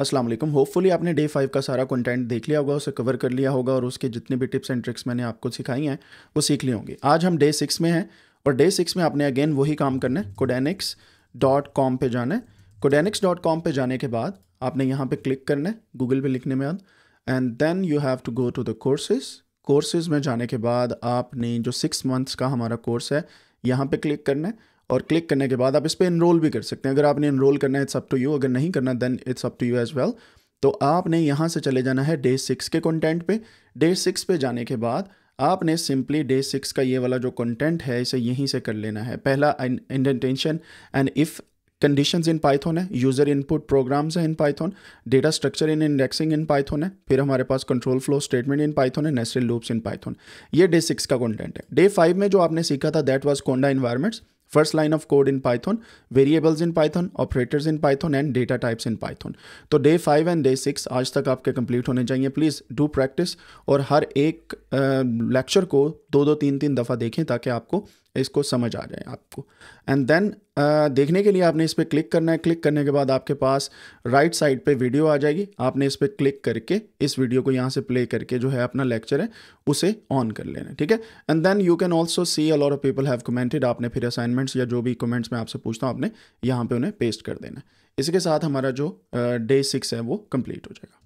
Aslam hopefully आपने day five का सारा कंटेंट देख लिया होगा उसे कवर कर लिया होगा और उसके जितने भी टिप्स एंड ट्रिक्स मैंने आपको सिखाई हैं वो सीख ली होंगी आज हम डे सिक्स में हैं और डे सिक्स में आपने अगेन वही काम करना है कोडेनिक्स डॉट कॉम पर जाना है कोडेनिक्स डॉट कॉम पर जाने के बाद आपने यहाँ पर क्लिक करना है गूगल पर लिखने में and then you have to go to the courses courses में जाने के बाद आपने जो सिक्स मंथ्स का हमारा कोर्स है यहाँ पर क्लिक करना है और क्लिक करने के बाद आप इस पर इनरोल भी कर सकते हैं अगर आपने इनरोल करना है इट्स अप टू यू अगर नहीं करना then it's up to you as well तो आपने यहाँ से चले जाना है डे सिक्स के कंटेंट पे डे सिक्स पे जाने के बाद आपने सिंपली डे सिक्स का ये वाला जो कंटेंट है इसे यहीं से कर लेना है पहला indentation and if condition in Python है यूज़र इनपुट प्रोग्राम्स हैं in Python data structure in indexing in Python है फिर हमारे पास control flow statement in Python है नेचुरल लूप्स इन पाइथन ये डे सिक्स का कॉन्टेंट है डे फाइव में जो आपने सीखा था that was Conda environments first line of code in Python variables in Python operators in Python and data types in Python तो day five and day six आज तक आपके कंप्लीट होने चाहिए प्लीज डू प्रैक्टिस और हर एक लेक्चर uh, को दो दो तीन तीन दफा देखें ताकि आपको इसको समझ आ जाए आपको एंड देन uh, देखने के लिए आपने इस पर क्लिक करना है क्लिक करने के बाद आपके पास राइट साइड पे वीडियो आ जाएगी आपने इस पर क्लिक करके इस वीडियो को यहाँ से प्ले करके जो है अपना लेक्चर है उसे ऑन कर लेना ठीक है and then you can also see a lot of people have commented आपने फिर असाइनमेंट्स या जो भी कमेंट्स मैं आपसे पूछता हूँ आपने यहाँ पर पे उन्हें पेस्ट कर देना इसके साथ हमारा जो डे uh, सिक्स है वो कम्प्लीट हो जाएगा